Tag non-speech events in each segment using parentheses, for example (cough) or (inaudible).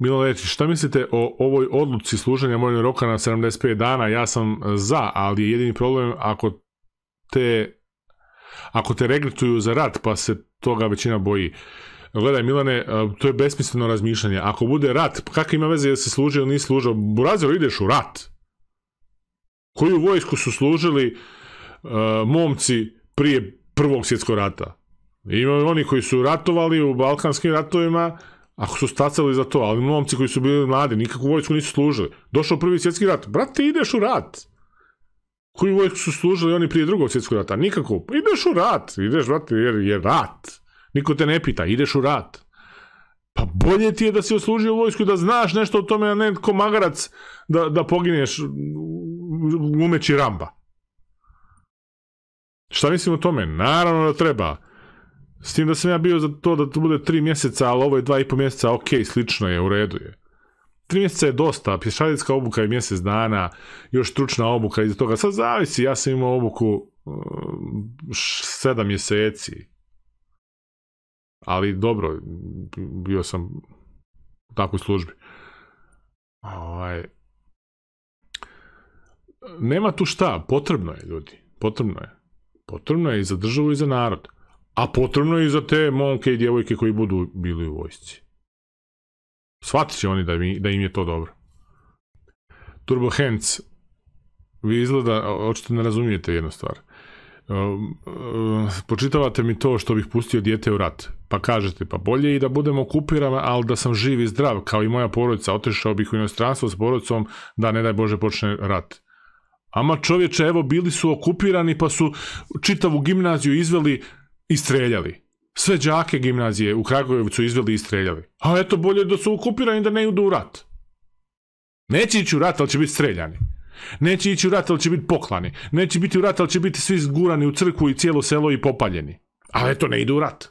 Milo šta mislite o ovoj odluci služenja vojnog roka na 75 dana? Ja sam za, ali jedini problem ako te ako te regretuju za rat, pa se toga većina boji. Gledaj Milane, e, to je besmisleno razmišljanje. Ako bude rat, pa kakva ima veze da se služi ili nisi služio? Buraziro ideš u rat. Koju vojsku su služili e, momci prije prvog svjetskog rata? Ima oni koji su ratovali u balkanskim ratovima, ako su stacali za to, ali momci koji su bili mladi, nikakvu vojsku nisu služili. Došao prvi svjetski rat, brate, ideš u rat. Koju vojsku su služili oni prije drugog svjetskog rata? Nikako. Ideš u rat, ideš, brate, jer je rat. Niko te ne pita, ideš u rat. Pa bolje ti je da si oslužio vojsku, da znaš nešto o tome, a ne magarac da, da pogineš umeći ramba. Šta mislim o tome? Naravno da treba s tim da sam ja bio za to da to bude tri mjeseca, ali ovo je dva i po mjeseca, ok, slično je, u redu je. Tri mjeseca je dosta, pješadijska obuka je mjesec dana, još stručna obuka iza toga. Sad zavisi, ja sam imao obuku uh, sedam mjeseci. Ali dobro, bio sam u takvoj službi. Ovaj, nema tu šta, potrebno je ljudi, potrebno je. Potrebno je i za državu i za narod. A potrebno je i za te momke i djevojke koji budu bili u vojsci. Shvatit će oni da, da im je to dobro. Turbo Hands, vi izgleda, očito ne razumijete jednu stvar. Ehm, ehm, počitavate mi to što bih pustio dijete u rat. Pa kažete, pa bolje i da budem okupiran, ali da sam živ i zdrav, kao i moja porodica. Otešao bih u inostranstvo s porodicom da, ne daj Bože, počne rat. Ama čovječe, evo, bili su okupirani pa su čitavu gimnaziju izveli Istreljali. Sve đake gimnazije u Kragujevcu izveli i streljali. A eto, bolje da su okupirani da ne idu u rat. Neće ići u rat, ali će biti streljani. Neće ići u rat, ali će biti poklani. Neće biti u rat, ali će biti svi zgurani u crkvu i cijelo selo i popaljeni. Ali eto, ne idu u rat.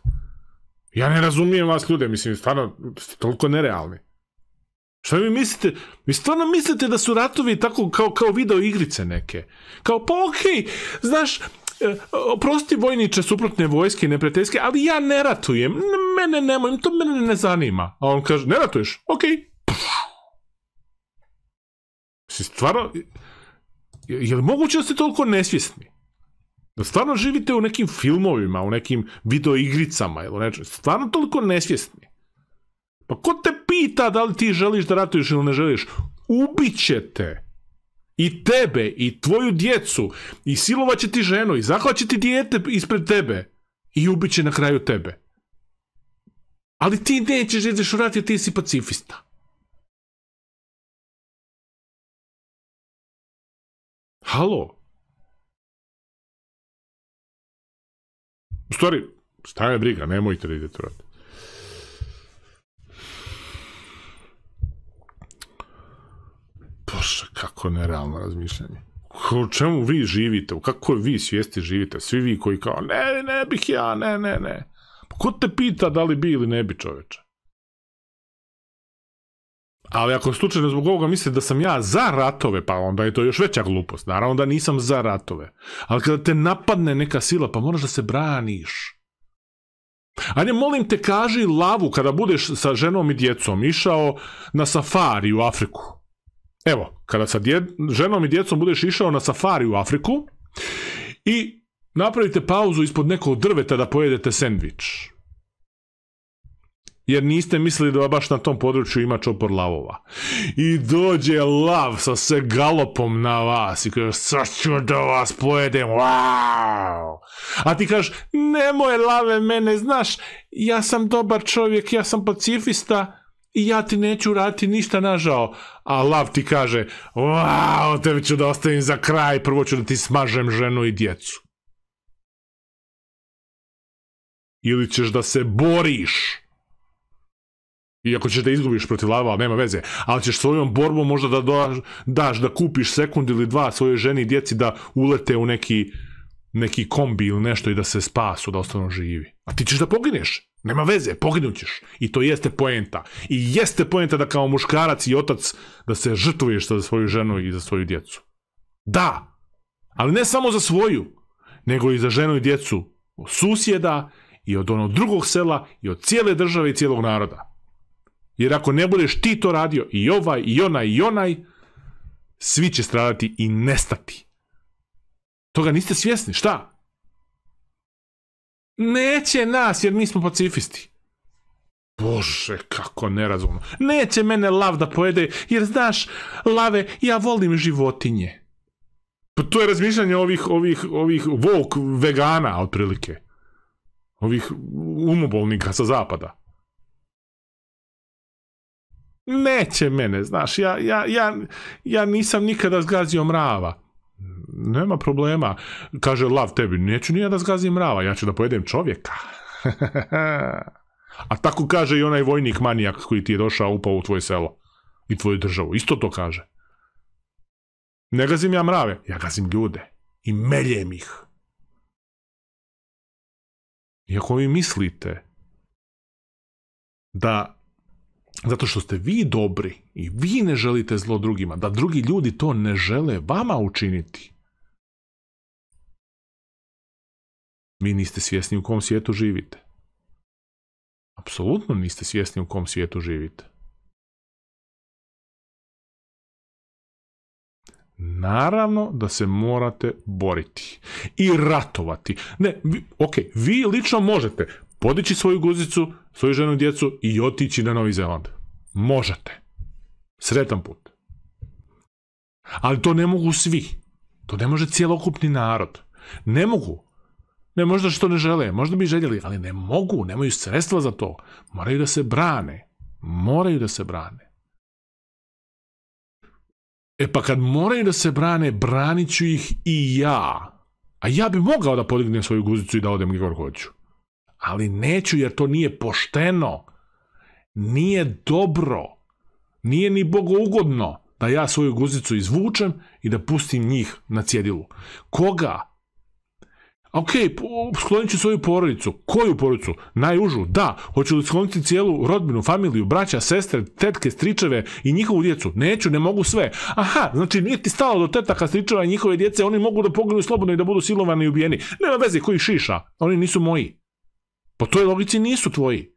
Ja ne razumijem vas ljude, mislim, stvarno, ste toliko nerealni. Što vi mislite? Vi stvarno mislite da su ratovi tako kao, kao video igrice neke? Kao, pa okej, znaš, oprosti vojniče suprotne vojske i neprijateljske, ali ja ne ratujem, mene nemojim, to mene ne zanima. A on kaže, ne ratuješ, okej. Si stvarno, je, moguće da ste toliko nesvjesni? Da stvarno živite u nekim filmovima, u nekim videoigricama ili nečem, stvarno toliko nesvjesni? Pa ko te pita da li ti želiš da ratuješ ili ne želiš? Ubit Ubićete i tebe i tvoju djecu i silovat će ti ženu i zahvaće ti dijete ispred tebe i ubit će na kraju tebe. Ali ti nećeš da ideš u jer ti si pacifista. Halo? U stvari, briga, nemojte da idete Bože, kako nerealno razmišljanje. O čemu vi živite? U kakvoj vi svijesti živite? Svi vi koji kao, ne, ne bih ja, ne, ne, ne. Pa ko te pita da li bi ili ne bi Ali ako slučajno zbog ovoga mislite da sam ja za ratove, pa onda je to još veća glupost. Naravno da nisam za ratove. Ali kada te napadne neka sila, pa moraš da se braniš. Ajde, molim te, kaži lavu kada budeš sa ženom i djecom išao na safari u Afriku. Evo, kada sa ženom i djecom budeš išao na safari u Afriku i napravite pauzu ispod nekog drveta da pojedete sendvič. Jer niste mislili da baš na tom području ima čopor lavova. I dođe lav sa se galopom na vas i kaže sad ću da vas pojedem, wow! A ti kažeš, nemoj lave mene, znaš, ja sam dobar čovjek, ja sam pacifista, i ja ti neću raditi ništa nažao. A lav ti kaže, wow, tebe ću da ostavim za kraj, prvo ću da ti smažem ženu i djecu. Ili ćeš da se boriš. Iako ćeš da izgubiš protiv lava, nema veze. Ali ćeš svojom borbom možda da daš, da kupiš sekund ili dva svojoj ženi i djeci da ulete u neki, neki kombi ili nešto i da se spasu, da ostanu živi. A ti ćeš da pogineš. Nema veze, poginućeš I to jeste poenta. I jeste poenta da kao muškarac i otac da se žrtvuješ za svoju ženu i za svoju djecu. Da, ali ne samo za svoju, nego i za ženu i djecu od susjeda i od onog drugog sela i od cijele države i cijelog naroda. Jer ako ne budeš ti to radio, i ovaj, i onaj, i onaj, svi će stradati i nestati. Toga niste svjesni, šta? Neće nas, jer mi smo pacifisti. Bože, kako nerazumno. Neće mene lav da pojede, jer znaš, lave, ja volim životinje. Pa to je razmišljanje ovih, ovih, ovih vok vegana, otprilike. Ovih umobolnika sa zapada. Neće mene, znaš, ja, ja, ja, ja nisam nikada zgazio mrava nema problema. Kaže lav tebi, neću ni ja da zgazim mrava, ja ću da pojedem čovjeka. (laughs) A tako kaže i onaj vojnik manijak koji ti je došao upao u tvoje selo i tvoju državu. Isto to kaže. Ne gazim ja mrave, ja gazim ljude. I meljem ih. I ako vi mislite da zato što ste vi dobri i vi ne želite zlo drugima, da drugi ljudi to ne žele vama učiniti, Vi niste svjesni u kom svijetu živite. Apsolutno niste svjesni u kom svijetu živite. Naravno da se morate boriti i ratovati. Ne, vi, ok, vi lično možete podići svoju guzicu, svoju ženu djecu i otići na Novi Zeland. Možete. Sretan put. Ali to ne mogu svi. To ne može cijelokupni narod. Ne mogu možda što ne žele, možda bi željeli, ali ne mogu, nemaju sredstva za to. Moraju da se brane. Moraju da se brane. E pa kad moraju da se brane, branit ću ih i ja. A ja bi mogao da podignem svoju guzicu i da odem gdje hoću. Ali neću jer to nije pošteno. Nije dobro. Nije ni ugodno da ja svoju guzicu izvučem i da pustim njih na cjedilu. Koga? ok, sklonit ću svoju porodicu. Koju porodicu? Najužu, da. Hoću li skloniti cijelu rodbinu, familiju, braća, sestre, tetke, stričeve i njihovu djecu? Neću, ne mogu sve. Aha, znači nije ti stalo do tetaka, stričeva i njihove djece, oni mogu da poginu slobodno i da budu silovani i ubijeni. Nema veze koji šiša, oni nisu moji. Po toj logici nisu tvoji.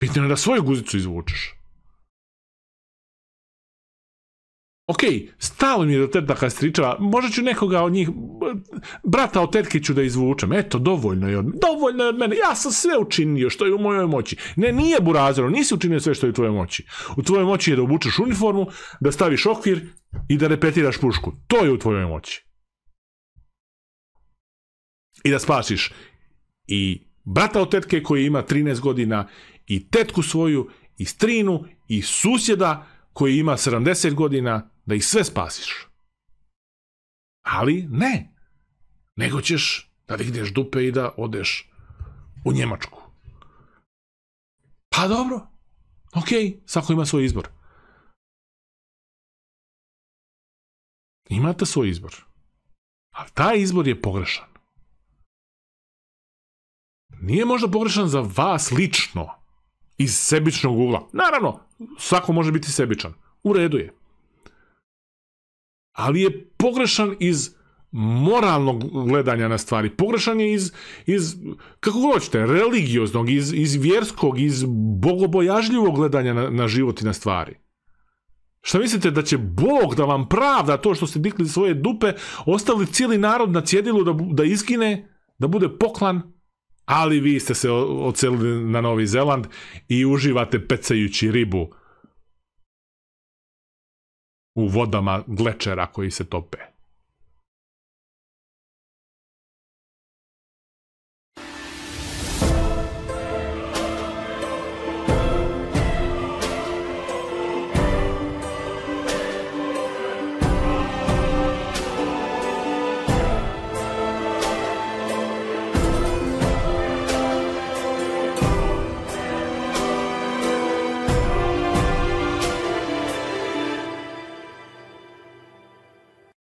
Bitno je da svoju guzicu izvučeš. ok, stalo mi je do teta Kastričeva, možda ću nekoga od njih, brata od tetke ću da izvučem, eto, dovoljno je od, dovoljno od mene, ja sam sve učinio što je u mojoj moći. Ne, nije burazero, nisi učinio sve što je u tvojoj moći. U tvojoj moći je da obučeš uniformu, da staviš okvir i da repetiraš pušku. To je u tvojoj moći. I da spasiš i brata od tetke koji ima 13 godina, i tetku svoju, i strinu, i susjeda koji ima 70 godina da ih sve spasiš. Ali ne, nego ćeš da digneš dupe i da odeš u Njemačku. Pa dobro, ok, svako ima svoj izbor. Imate svoj izbor. Ali taj izbor je pogrešan. Nije možda pogrešan za vas lično, iz sebičnog ugla. Naravno, svako može biti sebičan. U redu je ali je pogrešan iz moralnog gledanja na stvari. Pogrešan je iz, iz kako hoćete, religioznog, iz, iz vjerskog, iz bogobojažljivog gledanja na, na život i na stvari. Što mislite da će Bog da vam pravda to što ste dikli svoje dupe, ostavili cijeli narod na cjedilu da, da iskine, da bude poklan, ali vi ste se ocelili na Novi Zeland i uživate pecajući ribu u vodama glečera koji se tope.